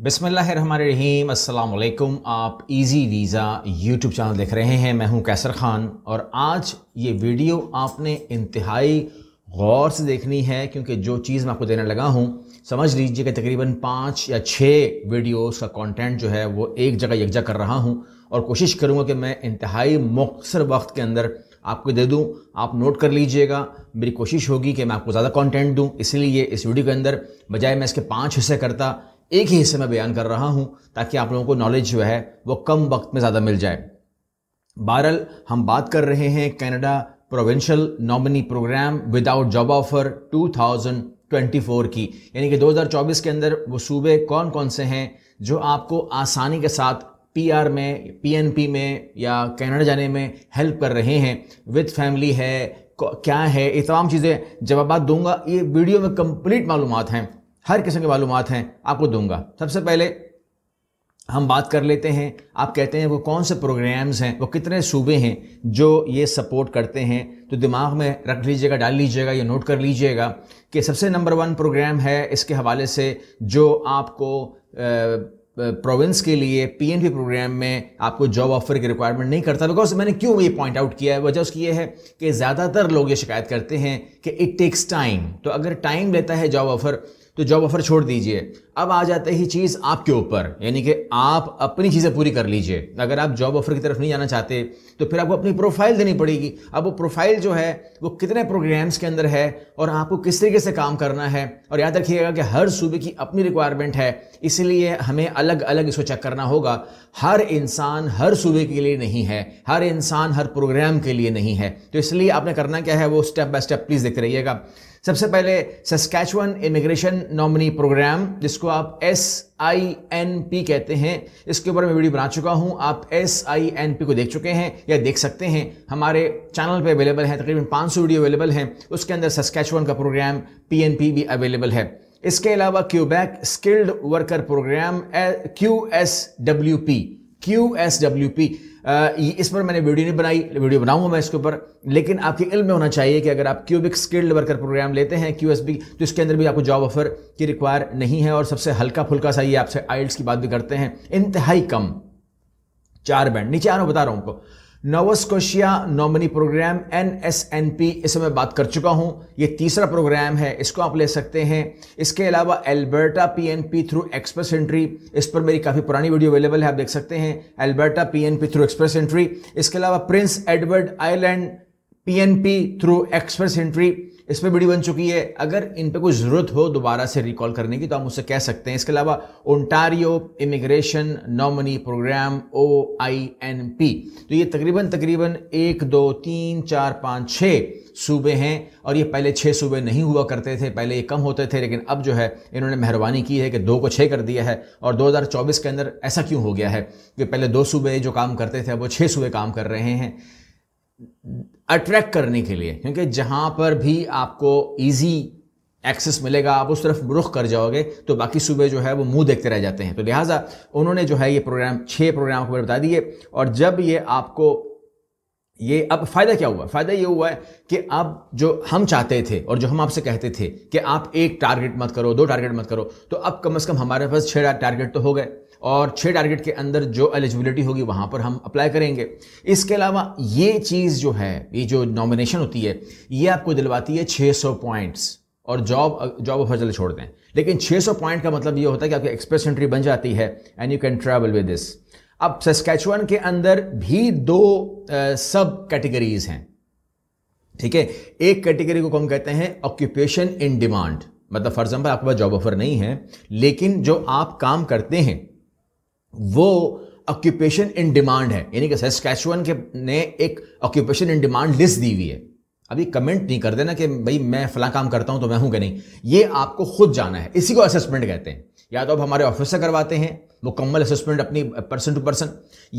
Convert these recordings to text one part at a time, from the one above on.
बसमीम अल्लाम आप इजी वीज़ा यूट्यूब चैनल देख रहे हैं मैं हूं कैसर ख़ान और आज ये वीडियो आपने इंतहाई गौर से देखनी है क्योंकि जो चीज़ मैं आपको देने लगा हूं समझ लीजिए कि तकरीबन पाँच या छः वीडियोस का कंटेंट जो है वो एक जगह यकजा कर रहा हूं और कोशिश करूँगा कि मैं इंतहाई मख्सर वक्त के अंदर आपको दे दूँ आप नोट कर लीजिएगा मेरी कोशिश होगी कि मैं आपको ज़्यादा कंटेंट दूँ इसलिए इस वीडियो के अंदर बजाय मैं इसके पांच हिस्से करता एक ही हिस्से में बयान कर रहा हूँ ताकि आप लोगों को नॉलेज जो है वो कम वक्त में ज़्यादा मिल जाए बहरल हम बात कर रहे हैं Canada provincial nominee program without job offer 2024 की यानी कि 2024 के अंदर वो सूबे कौन कौन से हैं जो आपको आसानी के साथ पीआर में पीएनपी में या कनाडा जाने में हेल्प कर रहे हैं विद फैमिली है क्या है ये तमाम चीज़ें जवाब दूंगा ये वीडियो में कंप्लीट मालूम हैं हर किस्म की मालूम हैं आपको दूंगा सबसे पहले हम बात कर लेते हैं आप कहते हैं वो कौन से प्रोग्राम्स हैं वो कितने सूबे हैं जो ये सपोर्ट करते हैं तो दिमाग में रख लीजिएगा डाल लीजिएगा या नोट कर लीजिएगा कि सबसे नंबर वन प्रोग्राम है इसके हवाले से जो आपको प्रोविंस के लिए पीएनपी प्रोग्राम में आपको जॉब ऑफर की रिक्वायरमेंट नहीं करता बिकॉज मैंने क्यों ये पॉइंट आउट किया है वजह उसकी ये है कि ज़्यादातर लोग ये शिकायत करते हैं कि इट टेक्स टाइम तो अगर टाइम लेता है जॉब ऑफर तो जॉब ऑफर छोड़ दीजिए अब आ जाते ही चीज़ आपके ऊपर यानी कि आप अपनी चीज़ें पूरी कर लीजिए अगर आप जॉब ऑफर की तरफ नहीं जाना चाहते तो फिर आपको अपनी प्रोफाइल देनी पड़ेगी अब वो प्रोफाइल जो है वो कितने प्रोग्राम्स के अंदर है और आपको किस तरीके से काम करना है और याद रखिएगा कि हर सूबे की अपनी रिक्वायरमेंट है इसलिए हमें अलग अलग इसको चेक करना होगा हर इंसान हर सूबे के लिए नहीं है हर इंसान हर प्रोग्राम के लिए नहीं है तो इसलिए आपने करना क्या है वो स्टेप बाय स्टेप प्लीज़ देखते रहिएगा सबसे पहले सस्कैचुअन इमिग्रेशन नॉमिनी प्रोग्राम जिसको आप एस आई एन पी कहते हैं इसके ऊपर मैं वीडियो बना चुका हूं आप एस आई एन पी को देख चुके हैं या देख सकते हैं हमारे चैनल पे अवेलेबल है तकरीबन 500 वीडियो अवेलेबल हैं उसके अंदर सस्कैचुअन का प्रोग्राम पी एन पी भी अवेलेबल है इसके अलावा Quebec skilled worker program Q S W P Q S W P इस पर मैंने वीडियो नहीं बनाई वीडियो बनाऊंगा मैं इसके ऊपर लेकिन आपके इल्म में होना चाहिए कि अगर आप क्यूबिक स्किल्ड वर्कर प्रोग्राम लेते हैं क्यू तो इसके अंदर भी आपको जॉब ऑफर की रिक्वायर नहीं है और सबसे हल्का फुल्का सा ये आपसे आइल्स की बात भी करते हैं इंतहाई कम चार बैंड नीचे आना बता रहा हूं आपको Nova Scotia nominee program N S N P इस मैं बात कर चुका हूँ ये तीसरा प्रोग्राम है इसको आप ले सकते हैं इसके अलावा Alberta P N P through express entry इस पर मेरी काफ़ी पुरानी वीडियो अवेलेबल है आप देख सकते हैं Alberta P N P through express entry इसके अलावा Prince Edward Island PNP through express entry इस पर वीडियो बन चुकी है अगर इन पर कोई ज़रूरत हो दोबारा से रिकॉल करने की तो हम उससे कह सकते हैं इसके अलावा Ontario immigration nominee program O I N P तो ये तकरीबन तकरीबन एक दो तीन चार पाँच छः सूबे हैं और ये पहले छः सूबे नहीं हुआ करते थे पहले ये कम होते थे लेकिन अब जो है इन्होंने मेहरबानी की है कि दो को छः कर दिया है और 2024 के अंदर ऐसा क्यों हो गया है कि पहले दो सूबे जो काम करते थे अब वो छः सूबे काम कर रहे हैं अट्रैक्ट करने के लिए क्योंकि जहां पर भी आपको ईजी एक्सेस मिलेगा आप उस तरफ रुख कर जाओगे तो बाकी सूबे जो है वो मुंह देखते रह जाते हैं तो लिहाजा उन्होंने जो है ये प्रोग्राम छः प्रोग्राम को बता दिए और जब ये आपको ये अब फ़ायदा क्या हुआ फ़ायदा ये हुआ है कि अब जो हम चाहते थे और जो हम आपसे कहते थे कि आप एक टारगेट मत करो दो टारगेट मत करो तो अब कम से कम हमारे पास छः टारगेट तो हो गए और छः टारगेट के अंदर जो एलिजिबिलिटी होगी वहाँ पर हम अप्लाई करेंगे इसके अलावा ये चीज़ जो है ये जो नॉमिनेशन होती है ये आपको दिलवाती है 600 पॉइंट्स और जॉब जॉब ऑफर जल्द छोड़ दें लेकिन 600 पॉइंट का मतलब ये होता है कि आपकी एक्सप्रेस एंट्री बन जाती है and you can travel with this अब सस्कैचुअन के अंदर भी दो सब कैटेगरीज हैं ठीक है एक कैटेगरी को हम कहते हैं ऑक्यूपेशन इन डिमांड मतलब फॉर एग्जाम्पल आपके पास जॉब ऑफर नहीं है लेकिन जो आप काम करते हैं वो ऑक्यूपेशन इन डिमांड है यानी कि सस्कैचुअन के ने एक ऑक्यूपेशन इन डिमांड लिस्ट दी हुई है अभी कमेंट नहीं कर देना कि भाई मैं फला काम करता हूं तो मैं हूं कि नहीं ये आपको खुद जाना है इसी को असेसमेंट कहते हैं या तो आप हमारे ऑफिस से करवाते हैं मुकम्मल असेसमेंट अपनी पर्सन टू पर्सन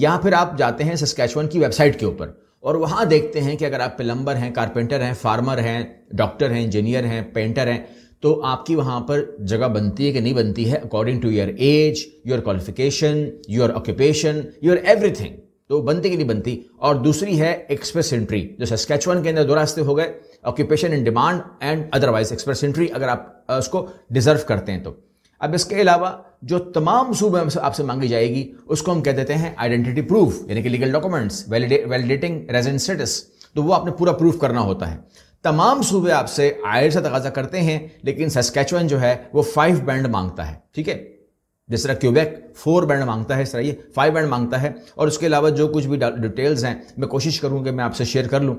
या फिर आप जाते हैं सस्कैचवन की वेबसाइट के ऊपर और वहाँ देखते हैं कि अगर आप प्लम्बर हैं कारपेंटर हैं फार्मर हैं डॉक्टर हैं इंजीनियर हैं पेंटर हैं तो आपकी वहाँ पर जगह बनती है कि नहीं बनती है according to your age your qualification your occupation your everything तो बनती कि नहीं बनती और दूसरी है एक्सप्रेस एंट्री जो सस्कैचवन के अंदर दो रास्ते हो गए occupation in demand and otherwise express entry अगर आप उसको डिजर्व करते हैं तो अब इसके अलावा जो तमाम सूबे आपसे मांगी जाएगी उसको हम कह देते हैं आइडेंटिटी प्रूफ यानी कि legal documents validating resident status तो वो आपने पूरा प्रूफ करना होता है तमाम सूबे आपसे आयर से तकाजा करते हैं लेकिन सस्कैचुअन जो है वो फाइव बैंड मांगता है ठीक है जिस तरह क्यूबेक फोर बैंड मांगता है इस तरह ये फाइव बैंड मांगता है और उसके अलावा जो कुछ भी डिटेल्स हैं मैं कोशिश करूँ कि मैं आपसे शेयर कर लूँ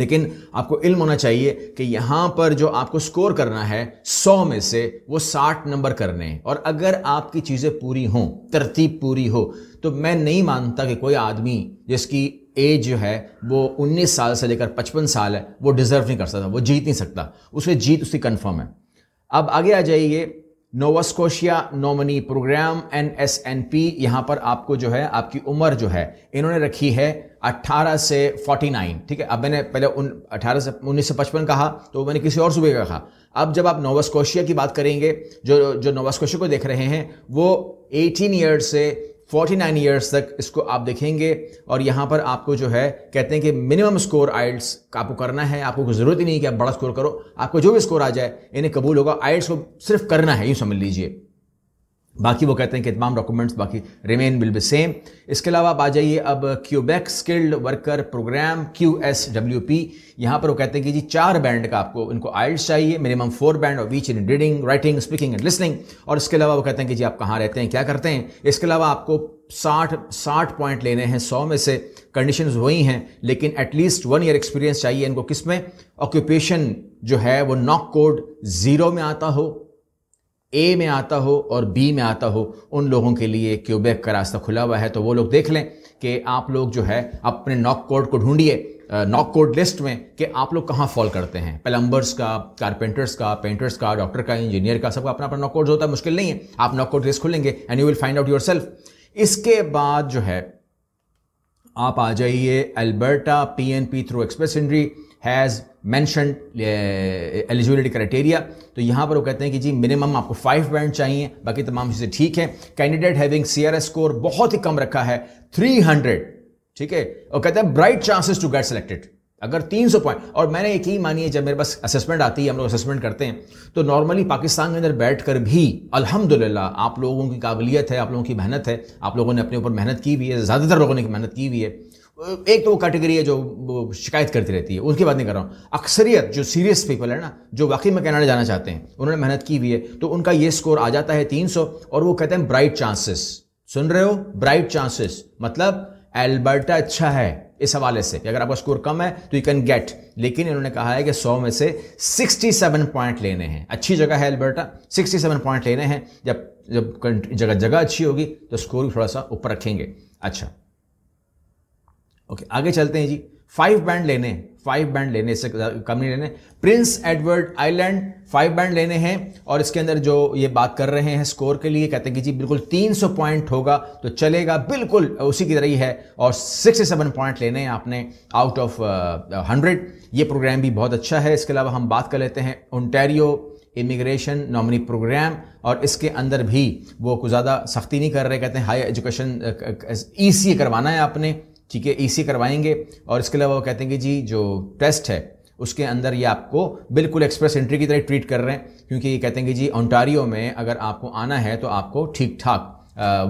लेकिन आपको इल्म होना चाहिए कि यहां पर जो आपको स्कोर करना है सौ में से वो साठ नंबर करने हैं और अगर आपकी चीज़ें पूरी हों तरतीब पूरी हो तो मैं नहीं मानता कि कोई आदमी जिसकी एज जो है वो 19 साल से लेकर 55 साल है वो डिज़र्व नहीं कर सकता वो जीत नहीं सकता उसे जीत उसकी कन्फर्म है अब आगे आ जाइए Scotia nominee program N S N P यहाँ पर आपको जो है आपकी उम्र जो है इन्होंने रखी है 18 से 49 ठीक है अब मैंने पहले उन 18 से उन्नीस से पचपन कहा तो मैंने किसी और सूबे का कहा अब जब आप स्कोशिया की बात करेंगे जो जो स्कोशिया को देख रहे हैं वो 18 ईयर से फोर्टी नाइन ईयर्स तक इसको आप देखेंगे और यहाँ पर आपको जो है कहते हैं कि मिनिमम स्कोर आइल्स आपको करना है आपको कोई ज़रूरत ही नहीं कि आप बड़ा स्कोर करो आपको जो भी स्कोर आ जाए इन्हें कबूल होगा आइल्स को सिर्फ करना है यूँ समझ लीजिए बाकी वो कहते हैं कि तमाम डॉक्यूमेंट्स बाकी रिमेन विल बी सेम इसके अलावा आप आ जाइए अब Quebec skilled worker program Q S W P यहाँ पर वो कहते हैं कि जी चार बैंड का आपको इनको आइल्स चाहिए मिनिमम फोर बैंड और each in reading writing speaking and listening और इसके अलावा वो कहते हैं कि जी आप कहाँ रहते हैं क्या करते हैं इसके अलावा आपको साठ साठ पॉइंट लेने हैं सौ में से कंडीशन वही हैं लेकिन एटलीस्ट वन ईयर एक्सपीरियंस चाहिए इनको किस में ऑक्यूपेशन जो है वो नॉक कोड ज़ीरो में आता हो ए में आता हो और बी में आता हो उन लोगों के लिए क्यूबेक का रास्ता खुला हुआ है तो वो लोग देख लें कि आप लोग जो है अपने नॉक कोड को ढूंढिए नॉक कोड लिस्ट में कि आप लोग कहाँ फॉल करते हैं प्लम्बर्स का कारपेंटर्स का पेंटर्स का डॉक्टर का इंजीनियर का सबका अपना अपना नॉक कोड होता है मुश्किल नहीं है आप नॉक कोड लिस्ट खुलेंगे and you will find out yourself इसके बाद जो है आप आ जाइए Alberta P N P through express entry has mention eligibility criteria तो यहाँ पर वो कहते हैं कि जी मिनिमम आपको फाइव पॉइंट चाहिए बाकी तमाम चीज़ें ठीक है candidate having C R S score बहुत ही कम रखा है थ्री हंड्रेड ठीक है और कहते हैं bright chances to get selected अगर 300 पॉइंट और मैंने एक ही मानी है जब मेरे पास असेसमेंट आती है हम लोग असेसमेंट करते हैं तो नॉर्मली पाकिस्तान के अंदर बैठ कर भी अलहमदुल्ला आप लोगों की काबिलियत है आप लोगों की मेहनत है आप लोगों ने अपने ऊपर मेहनत की हुई है ज़्यादातर लोगों ने मेहनत की हुई है एक तो वो कैटेगरी है जो शिकायत करती रहती है उसके बात नहीं कर रहा हूँ अक्सरियत जो सीरियस पीपल है ना जो वाकई में कनाडा जाना चाहते हैं उन्होंने मेहनत की हुई है तो उनका ये स्कोर आ जाता है 300 और वो कहते हैं ब्राइट चांसेस सुन रहे हो ब्राइट चांसेस मतलब एल्बर्टा अच्छा है इस हवाले से अगर आपका स्कोर कम है तो यू कैन गेट लेकिन इन्होंने कहा है कि 100 में से 67 पॉइंट लेने हैं अच्छी जगह है एल्बर्टा 67 पॉइंट लेने हैं जब जब जगह जगह अच्छी होगी तो स्कोर भी थोड़ा सा ऊपर रखेंगे अच्छा ओके आगे चलते हैं जी फाइव बैंड लेने फाइव बैंड लेने से कम नहीं लेने Prince Edward Island five band लेने हैं और इसके अंदर जो ये बात कर रहे हैं स्कोर के लिए कहते हैं कि जी बिल्कुल 300 पॉइंट होगा तो चलेगा बिल्कुल उसी की तरह ही है और सेवन पॉइंट लेने हैं आपने आउट ऑफ हंड्रेड ये प्रोग्राम भी बहुत अच्छा है इसके अलावा हम बात कर लेते हैं ओंटेरियो इमिग्रेशन नॉमिनी प्रोग्राम और इसके अंदर भी वो कुछ ज़्यादा सख्ती नहीं कर रहे कहते हैं हाई एजुकेशन ई करवाना है आपने ठीक है ई e करवाएंगे और इसके अलावा वो कहते हैं कि जी जो टेस्ट है उसके अंदर ये आपको बिल्कुल एक्सप्रेस एंट्री की तरह ट्रीट कर रहे हैं क्योंकि ये कहते हैं कि जी ओंटारियो में अगर आपको आना है तो आपको ठीक ठाक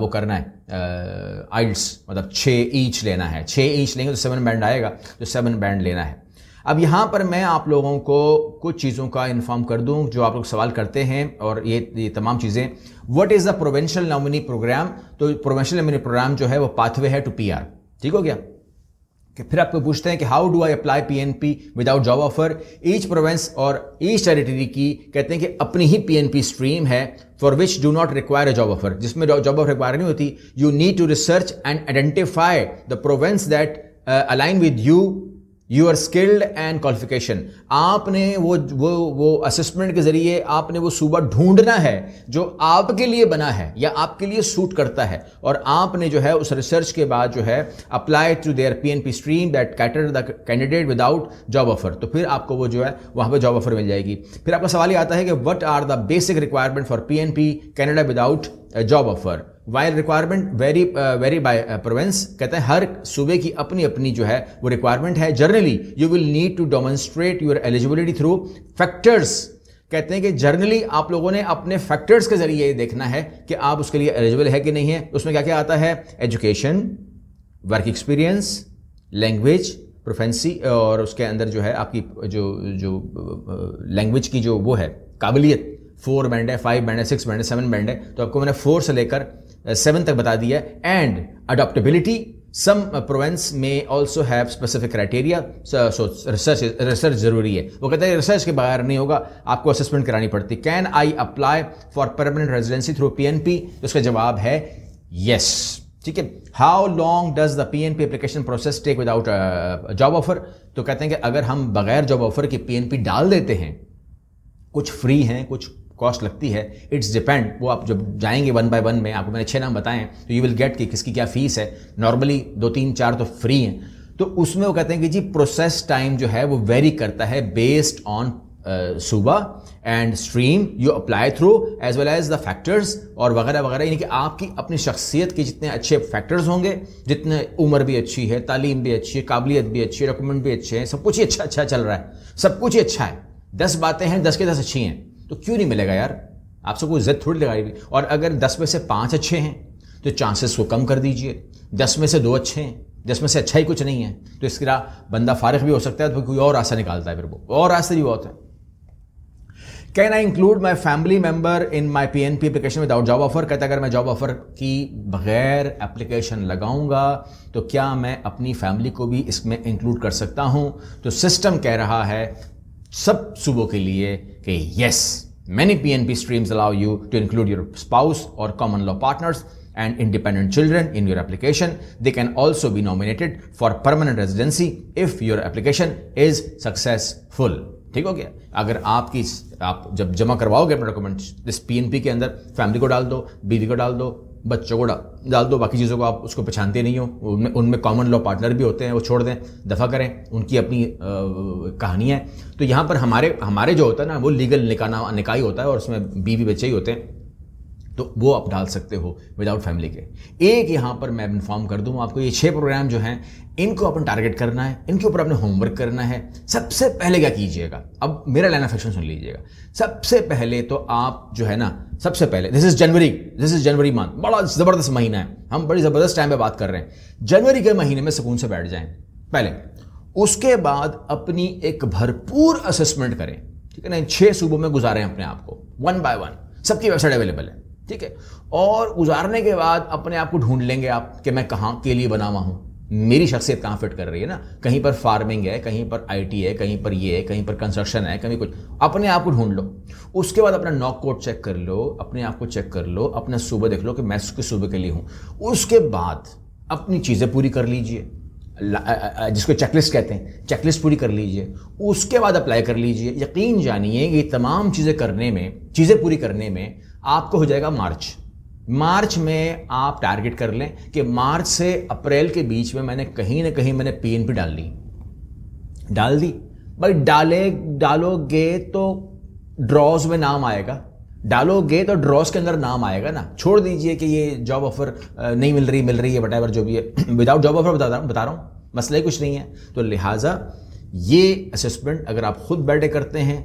वो करना है आइल्स मतलब छः ईच लेना है छः ईच लेंगे तो सेवन बैंड आएगा तो सेवन बैंड लेना है अब यहाँ पर मैं आप लोगों को कुछ चीज़ों का इन्फॉर्म कर दूँ जो आप लोग सवाल करते हैं और ये ये तमाम चीज़ें what is the provincial nominee program तो प्रोवेंशल नॉमिनी प्रोग्राम जो है वो पाथवे है टू आर ठीक हो गया कि फिर आपको पूछते हैं कि how do I apply P N P without job offer each province और ईच टेरिटरी की कहते हैं कि अपनी ही पीएनपी स्ट्रीम है for which do not require a job offer जिसमें जॉब ऑफर रिक्वायर नहीं होती you need to research and identify the province that align with you are skilled and qualification आपने वो वो वो असेसमेंट के ज़रिए आपने वो सूबा ढूंढना है जो आपके लिए बना है या आपके लिए सूट करता है और आपने जो है उस रिसर्च के बाद जो है apply to their P N P stream that cater the candidate without job offer तो फिर आपको वो जो है वहाँ पर जॉब ऑफर मिल जाएगी फिर आपका सवाल ये आता है कि what are the basic requirement for P N P Canada without job offer wire requirement vary vary by province कहते हैं हर सूबे की अपनी अपनी जो है वो रिक्वायरमेंट है generally you will need to demonstrate your eligibility through factors कहते हैं कि जर्नली आप लोगों ने अपने फैक्टर्स के जरिए ये देखना है कि आप उसके लिए एलिजिबल है कि नहीं है उसमें क्या क्या आता है education work experience language proficiency और उसके अंदर जो है आपकी जो जो लैंग्वेज की जो वो है काबिलियत फोर बैंड है फाइव बैंड है सिक्स बैंड है सेवन बैंड है तो आपको मैंने फोर से लेकर सेवन तक बता दिया एंड अडोप्टेबिलिटी सम प्रोवेंस में also have specific criteria research research जरूरी है वो कहते हैं रिसर्च के बगैर नहीं होगा आपको असेसमेंट करानी पड़ती can I apply for permanent residency through P N P उसका जवाब है येस ठीक है how long does the P N P application process take without job offer तो कहते हैं कि अगर हम बगैर जॉब ऑफर के पी एन पी डाल देते हैं कुछ फ्री हैं कुछ कॉस्ट लगती है इट्स डिपेंड वो आप जब जाएंगे वन बाय वन में आपको मैंने छः नाम बताएं तो यू विल गेट कि किसकी क्या फ़ीस है नॉर्मली दो तीन चार तो फ्री हैं तो उसमें वो कहते हैं कि जी प्रोसेस टाइम जो है वो वेरी करता है बेस्ड ऑन सूबा and stream you apply through as well as the factors और वगैरह वगैरह यानी कि आपकी अपनी शख्सियत के जितने अच्छे फैक्टर्स होंगे जितने उम्र भी अच्छी है तालीम भी अच्छी है काबिलियत भी अच्छी है डॉक्यूमेंट भी अच्छे हैं सब कुछ ही अच्छा अच्छा चल रहा है सब कुछ ही अच्छा है दस बातें हैं दस के दस अच्छी हैं तो क्यों नहीं मिलेगा यार आप सबको इज्जत थोड़ी लगाई और अगर दस में से पाँच अच्छे हैं तो चांसेस को कम कर दीजिए दस में से दो अच्छे हैं दस में से अच्छा ही कुछ नहीं है तो इसके अलावा बंदा फारिग भी हो सकता है तो कोई और रास्ता निकालता है फिर वो और रास्ते भी बहुत है can I include my family member in my P N P application without job offer कहता अगर मैं जॉब ऑफर की बगैर एप्लीकेशन लगाऊंगा तो क्या मैं अपनी फैमिली को भी इसमें इंक्लूड कर सकता हूं तो सिस्टम कह रहा है सब सूबों के लिए Okay, yes, many PNP streams allow you to include your spouse or common law partners and independent children in your application. They can also be nominated for permanent residency if your application is successful. ठीक हो गया अगर आपकी आप जब जमा करवाओगे अपने डॉक्यूमेंट्स इस पीएनपी के अंदर फैमिली को डाल दो बीवी को डाल दो बच्चों को डाल दो बाकी चीज़ों को आप उसको पहचानते नहीं हो उनमें उनमें कॉमन लॉ पार्टनर भी होते हैं वो छोड़ दें दफ़ा करें उनकी अपनी कहानी है तो यहाँ पर हमारे हमारे जो होता है ना वो लीगल निकाना निकाय होता है और उसमें बीवी बच्चे ही होते हैं तो वो आप डाल सकते हो विदाउट फैमिली के एक यहाँ पर मैं इन्फॉर्म कर दूँ आपको ये छः प्रोग्राम जो हैं इनको अपन टारगेट करना है इनके ऊपर अपने होमवर्क करना है सबसे पहले क्या कीजिएगा अब मेरा लाइन ऑफ एक्शन सुन लीजिएगा सबसे पहले तो आप जो है ना सबसे पहले this is January this is January month बड़ा ज़बरदस्त महीना है हम बड़ी ज़बरदस्त टाइम पर बात कर रहे हैं जनवरी के महीने में सुकून से बैठ जाए पहले उसके बाद अपनी एक भरपूर असेसमेंट करें ठीक है ना इन छः सूबों में गुजारें अपने आप को वन बाय वन सबकी वेबसाइट अवेलेबल है ठीक है और गुजारने के बाद अपने आप को ढूंढ लेंगे आप कि मैं कहाँ के लिए बना हुआ हूँ मेरी शख्सियत कहाँ फिट कर रही है ना कहीं पर फार्मिंग है कहीं पर आईटी है कहीं पर ये है कहीं पर कंस्ट्रक्शन है कहीं कुछ अपने आप को ढूंढ लो उसके बाद अपना नॉक कोड चेक कर लो अपने आप को चेक कर लो अपना सुबह देख लो कि मैं किस सुबह के लिए हूँ उसके बाद अपनी चीज़ें पूरी कर लीजिए जिसको चेकलिस्ट कहते हैं चेकलिस्ट पूरी कर लीजिए उसके बाद अप्लाई कर लीजिए यकीन जानिए कि तमाम चीज़ें करने में चीज़ें पूरी करने में आपको हो जाएगा मार्च मार्च में आप टारगेट कर लें कि मार्च से अप्रैल के बीच में मैंने कहीं ना कहीं मैंने पी डाल ली डाल दी भाई डाले डालोगे तो ड्रॉज में नाम आएगा डालोगे तो ड्रॉस के अंदर नाम आएगा ना छोड़ दीजिए कि ये जॉब ऑफर नहीं मिल रही मिल रही है बटाइवर जो भी है विदाउट जॉब ऑफर बता बता रहा हूँ मसला ही कुछ नहीं है तो लिहाजा ये असेसमेंट अगर आप खुद बैठे करते हैं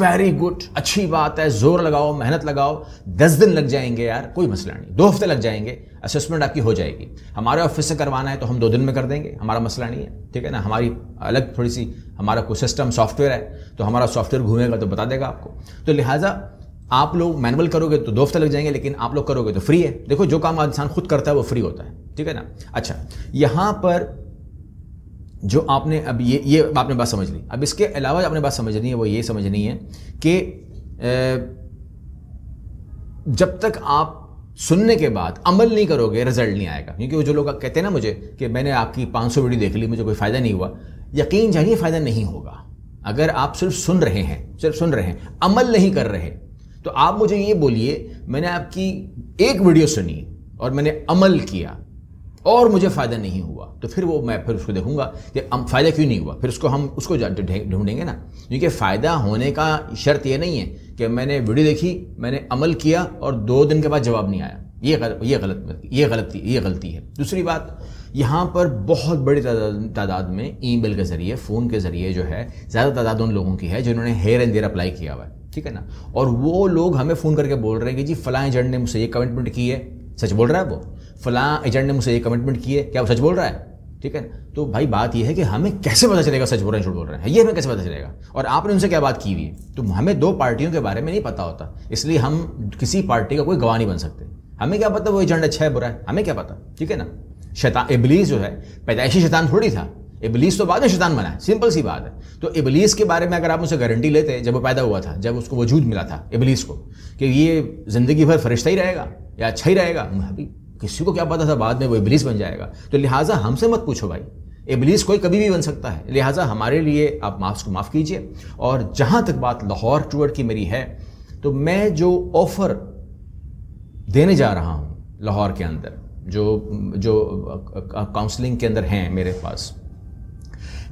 वेरी गुड अच्छी बात है जोर लगाओ मेहनत लगाओ दस दिन लग जाएंगे यार कोई मसला नहीं दो हफ्ते लग जाएंगे असेसमेंट आपकी हो जाएगी हमारे ऑफिस से करवाना है तो हम दो दिन में कर देंगे हमारा मसला नहीं है ठीक है ना हमारी अलग थोड़ी सी हमारा कोई सिस्टम सॉफ्टवेयर है तो हमारा सॉफ्टवेयर घूमेगा तो बता देगा आपको तो लिहाजा आप लोग मैनुअल करोगे तो दो हफ्ते लग जाएंगे लेकिन आप लोग करोगे तो फ्री है देखो जो काम इंसान खुद करता है वो फ्री होता है ठीक है ना अच्छा यहाँ पर जो आपने अब ये ये आपने बात समझ ली अब इसके अलावा आपने बात समझनी है वो ये समझनी है कि जब तक आप सुनने के बाद अमल नहीं करोगे रिजल्ट नहीं आएगा क्योंकि वो जो लोग कहते हैं ना मुझे कि मैंने आपकी 500 वीडियो देख ली मुझे कोई फ़ायदा नहीं हुआ यकीन जानिए फ़ायदा नहीं होगा अगर आप सिर्फ सुन रहे हैं सिर्फ सुन रहे हैं अमल नहीं कर रहे तो आप मुझे ये बोलिए मैंने आपकी एक वीडियो सुनी और मैंने अमल किया और मुझे फ़ायदा नहीं हुआ तो फिर वो मैं फिर उसको देखूंगा कि हम फ़ायदा क्यों नहीं हुआ फिर उसको हम उसको ढूंढेंगे ना क्योंकि फ़ायदा होने का शर्त ये नहीं है कि मैंने वीडियो देखी मैंने अमल किया और दो दिन के बाद जवाब नहीं आया ये गल, ये गलत ये गलती ये गलती है दूसरी बात यहाँ पर बहुत बड़ी तादाद में ईमेल के ज़रिए फ़ोन के ज़रिए जो है ज़्यादा तादाद उन लोगों की है जिन्होंने हेयर एंड देर अप्लाई किया हुआ है ठीक है ना और वो लोग हमें फ़ोन करके बोल रहे हैं कि जी फ़लाँ जड़ ने मुझसे ये कमिटमेंट की है सच बोल रहा है वो फलां एजेंट ने मुझसे ये कमिटमेंट किए क्या वो सच बोल रहा है ठीक है तो भाई बात यह है कि हमें कैसे पता चलेगा सच बोल रहे हैं झूठ बोल रहे हैं ये हमें कैसे पता चलेगा और आपने उनसे क्या बात की हुई है तो हमें दो पार्टियों के बारे में नहीं पता होता इसलिए हम किसी पार्टी का कोई गवाह नहीं बन सकते हमें क्या पता वो एजेंट अच्छा है बुरा है हमें क्या पता ठीक है ना शैतान इबलीस जो है पैदाइशी शैतान थोड़ी था इबलीस तो बाद में शैतान बना है सिंपल सी बात है तो इबलीस के बारे में अगर आप उसे गारंटी लेते हैं जब वो पैदा हुआ था जब उसको वजूद मिला था इबलीस को कि ये ज़िंदगी भर फरिश्ता ही रहेगा या अच्छा ही रहेगा अभी किसी को क्या पता था बाद में वो इबलीस बन जाएगा तो लिहाजा हमसे मत पूछो भाई इबलीस कोई कभी भी बन सकता है लिहाजा हमारे लिए आप माफ को माफ़ कीजिए और जहाँ तक बात लाहौर टूअर की मेरी है तो मैं जो ऑफ़र देने जा रहा हूँ लाहौर के अंदर जो जो काउंसलिंग के अंदर हैं मेरे पास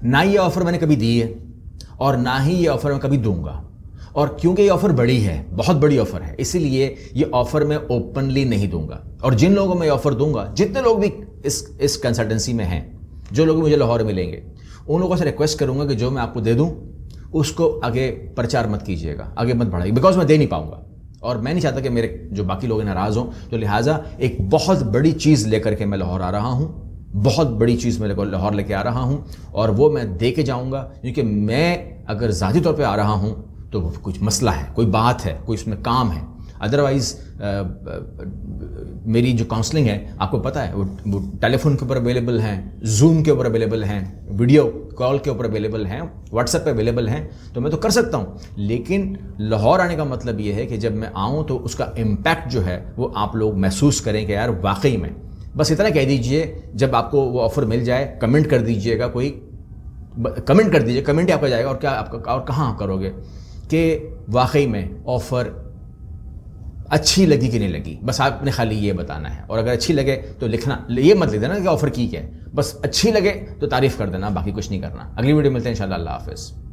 ना ये ऑफ़र मैंने कभी दी है और ना ही ये ऑफ़र मैं कभी दूंगा और क्योंकि ये ऑफ़र बड़ी है बहुत बड़ी ऑफ़र है इसीलिए ये ऑफ़र मैं ओपनली नहीं दूंगा और जिन लोगों में ऑफ़र दूंगा जितने लोग भी इस इस कंसल्टेंसी में हैं जो लोग मुझे लाहौर मिलेंगे उन लोगों से रिक्वेस्ट करूंगा कि जो मैं आपको दे दूँ उसको आगे प्रचार मत कीजिएगा आगे मत बढ़ाइए बिकॉज मैं दे नहीं पाऊंगा और मैं नहीं चाहता कि मेरे जो बाकी लोग नाराज़ हों तो लिहाजा एक बहुत बड़ी चीज़ लेकर के मैं लाहौर आ रहा हूँ बहुत बड़ी चीज़ मैं लाहौर लेके आ रहा हूँ और वो मैं दे के जाऊँगा क्योंकि मैं अगर ज़ाती तौर पर आ रहा हूँ तो कुछ मसला है कोई बात है कोई उसमें काम है अदरवाइज़ मेरी जो काउंसलिंग है आपको पता है वो, वो टेलीफोन के ऊपर अवेलेबल हैं जूम के ऊपर अवेलेबल हैं वीडियो कॉल के ऊपर अवेलेबल हैं व्हाट्सएप पे अवेलेबल हैं तो मैं तो कर सकता हूँ लेकिन लाहौर आने का मतलब ये है कि जब मैं आऊँ तो उसका इम्पैक्ट जो है वो आप लोग महसूस करें कि यार वाकई में बस इतना कह दीजिए जब आपको वो ऑफ़र मिल जाए कमेंट कर दीजिएगा कोई कमेंट कर दीजिए कमेंट ही आपका जाएगा और क्या आपका और कहाँ आप करोगे कि वाकई में ऑफ़र अच्छी लगी कि नहीं लगी बस आपने खाली ये बताना है और अगर अच्छी लगे तो लिखना ये मत लिख देना कि ऑफ़र की क्या है बस अच्छी लगे तो तारीफ़ कर देना बाकी कुछ नहीं करना अगली वीडियो मिलते हैं इंशाल्लाह हाफिज़